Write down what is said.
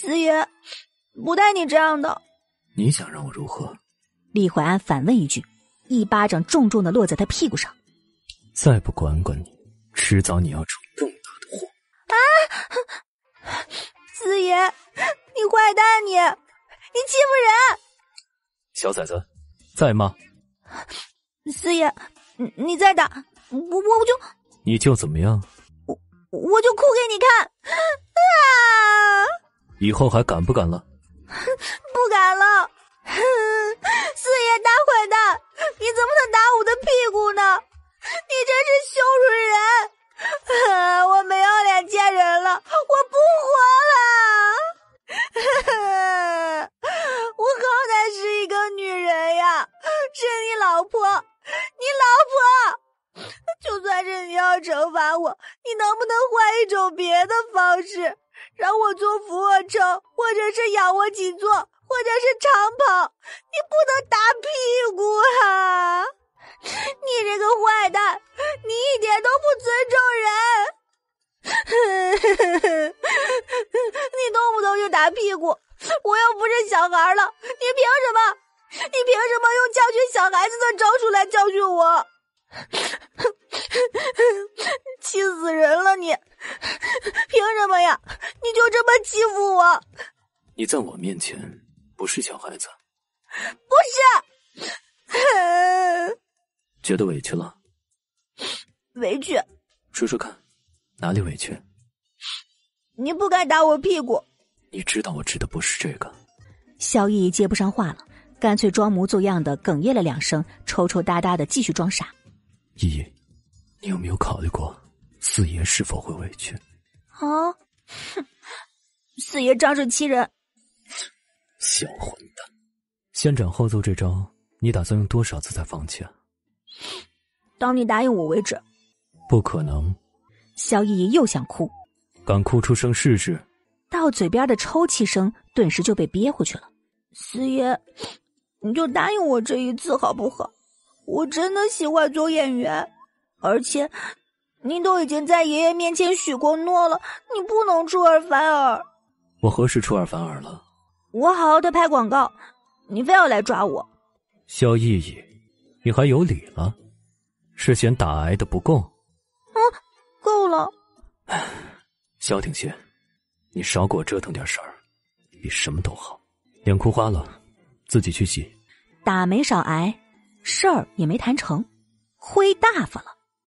四爷，不带你这样的。你想让我如何？李怀安反问一句，一巴掌重重的落在他屁股上。再不管管你，迟早你要出更大的祸。啊！四爷，你坏蛋，你你欺负人！小崽子，在吗？四爷，你再打我，我我就……你就怎么样？我我就哭给你看！啊！以后还敢不敢了？不敢了！四爷大坏蛋，你怎么能打我的屁股呢？你真是羞辱人！我没有脸见人了，我不活了！我好歹是一个女人呀，是你老婆，你老婆！就算是你要惩罚我，你能不能换一种别的方式？让我做俯卧撑，或者是仰卧起坐，或者是长跑。你不能打屁股啊！你这个坏蛋，你一点都不尊重人。你动不动就打屁股，我又不是小孩了，你凭什么？你凭什么用教训小孩子的招数来教训我？气死人了！你 凭什么呀？你就这么欺负我？你在我面前不是小孩子，不是。觉得委屈了？委屈？说说看，哪里委屈？你不该打我屁股。你知道我指的不是这个。萧逸接不上话了，干脆装模作样的哽咽了两声，抽抽搭搭的继续装傻。依依，你有没有考虑过？四爷是否会委屈？啊！哼！四爷仗势欺人。小混蛋，先斩后奏这招，你打算用多少次才放弃啊？当你答应我为止。不可能。萧依依又想哭，敢哭出声试试？到嘴边的抽泣声顿时就被憋回去了。四爷，你就答应我这一次好不好？我真的喜欢做演员，而且。您都已经在爷爷面前许过诺了，你不能出尔反尔。我何时出尔反尔了？我好好的拍广告，你非要来抓我。萧逸逸，你还有理了？是嫌打挨的不够？嗯，够了。萧庭轩，你少给我折腾点事儿，比什么都好。脸哭花了，自己去洗。打没少挨，事儿也没谈成，亏大发了。